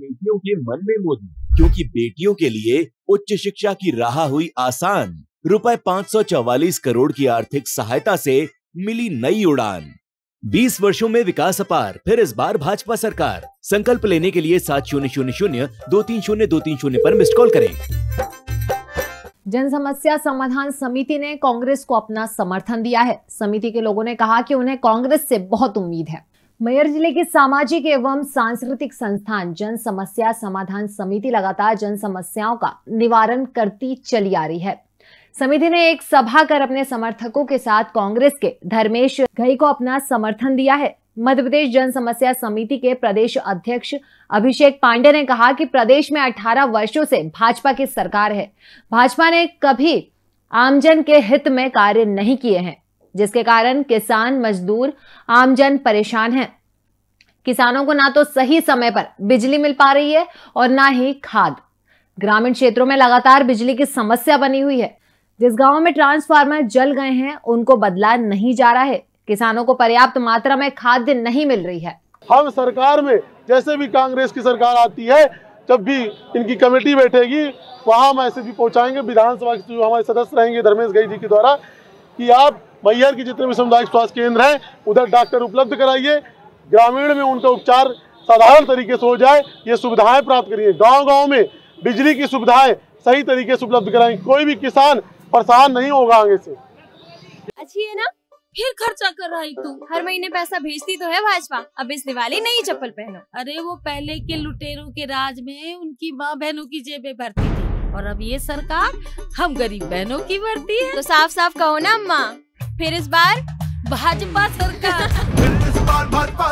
बेटियों के मन में मोदी क्योंकि बेटियों के लिए उच्च शिक्षा की राह हुई आसान रुपए पाँच करोड़ की आर्थिक सहायता से मिली नई उड़ान 20 वर्षों में विकास अपार फिर इस बार भाजपा सरकार संकल्प लेने के लिए सात शून्य शून्य शून्य दो तीन शून्य दो तीन शून्य आरोप मिस्ड कॉल करें जन समस्या समाधान समिति ने कांग्रेस को अपना समर्थन दिया है समिति के लोगों ने कहा कि उन्हें कांग्रेस से बहुत उम्मीद है मयर जिले के सामाजिक एवं सांस्कृतिक संस्थान जन समस्या समाधान समिति लगातार जन समस्याओं का निवारण करती चली आ रही है समिति ने एक सभा कर अपने समर्थकों के साथ कांग्रेस के धर्मेश घई को अपना समर्थन दिया है मध्य प्रदेश जन समस्या समिति के प्रदेश अध्यक्ष अभिषेक पांडे ने कहा कि प्रदेश में 18 वर्षों से भाजपा की सरकार है भाजपा ने कभी आमजन के हित में कार्य नहीं किए हैं जिसके कारण किसान मजदूर आमजन परेशान हैं किसानों को ना तो सही समय पर बिजली मिल पा रही है और ना ही खाद ग्रामीण क्षेत्रों में लगातार बिजली की समस्या बनी हुई है जिस गांव में ट्रांसफार्मर जल गए हैं उनको बदला नहीं जा रहा है किसानों को पर्याप्त मात्रा में खाद्य नहीं मिल रही है हम सरकार में जैसे भी कांग्रेस की सरकार आती है जब भी इनकी कमेटी बैठेगी वहाँ हम ऐसे भी पहुँचाएंगे विधानसभा के जो हमारे सदस्य रहेंगे धर्मेश गई जी के द्वारा कि आप मैहर के जितने भी सामुदायिक स्वास्थ्य केंद्र हैं उधर डॉक्टर उपलब्ध कराइए ग्रामीण में उनका उपचार साधारण तरीके से हो जाए ये सुविधाएं प्राप्त करिए गांव गांव में बिजली की सुविधाएं सही तरीके से उपलब्ध कराएं कोई भी किसान परेशान नहीं होगा आगे से अच्छी है ना फिर खर्चा कर रही तू हर महीने पैसा भेजती तो है भाजपा अब इस दिवाली नई चप्पल पहनो अरे वो पहले के लुटेरों के राज में उनकी माँ बहनों की जेबें भरती थी और अब ये सरकार हम गरीब बहनों की भरती है तो साफ साफ कहो ना अम्मा फिर इस बार भाजपा सरकार